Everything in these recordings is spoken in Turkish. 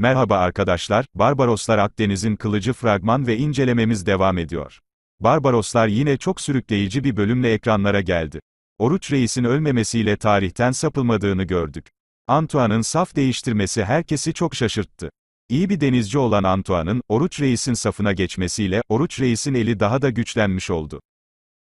Merhaba arkadaşlar, Barbaroslar Akdeniz'in Kılıcı fragman ve incelememiz devam ediyor. Barbaroslar yine çok sürükleyici bir bölümle ekranlara geldi. Oruç Reis'in ölmemesiyle tarihten sapılmadığını gördük. Antoine'ın saf değiştirmesi herkesi çok şaşırttı. İyi bir denizci olan Antoine'ın, Oruç Reis'in safına geçmesiyle, Oruç Reis'in eli daha da güçlenmiş oldu.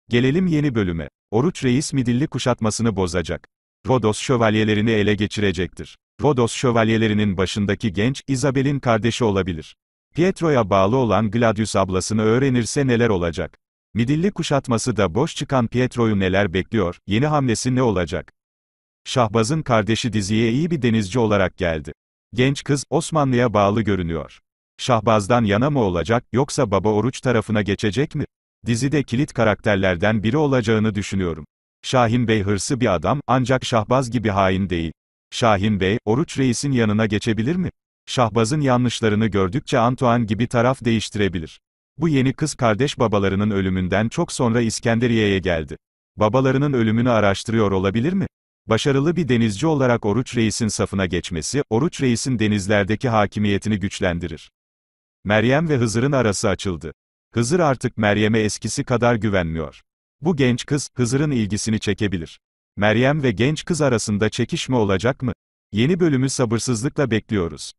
Gelelim yeni bölüme. Oruç Reis Midilli kuşatmasını bozacak. Rodos şövalyelerini ele geçirecektir. Rodos şövalyelerinin başındaki genç, Isabel'in kardeşi olabilir. Pietro'ya bağlı olan Gladius ablasını öğrenirse neler olacak? Midilli kuşatması da boş çıkan Pietro'yu neler bekliyor, yeni hamlesi ne olacak? Şahbaz'ın kardeşi diziye iyi bir denizci olarak geldi. Genç kız, Osmanlı'ya bağlı görünüyor. Şahbaz'dan yana mı olacak, yoksa Baba Oruç tarafına geçecek mi? Dizide kilit karakterlerden biri olacağını düşünüyorum. Şahin Bey hırsı bir adam, ancak Şahbaz gibi hain değil. Şahin Bey, Oruç Reis'in yanına geçebilir mi? Şahbaz'ın yanlışlarını gördükçe Antoine gibi taraf değiştirebilir. Bu yeni kız kardeş babalarının ölümünden çok sonra İskenderiye'ye geldi. Babalarının ölümünü araştırıyor olabilir mi? Başarılı bir denizci olarak Oruç Reis'in safına geçmesi, Oruç Reis'in denizlerdeki hakimiyetini güçlendirir. Meryem ve Hızır'ın arası açıldı. Hızır artık Meryem'e eskisi kadar güvenmiyor. Bu genç kız, Hızır'ın ilgisini çekebilir. Meryem ve genç kız arasında çekişme olacak mı? Yeni bölümü sabırsızlıkla bekliyoruz.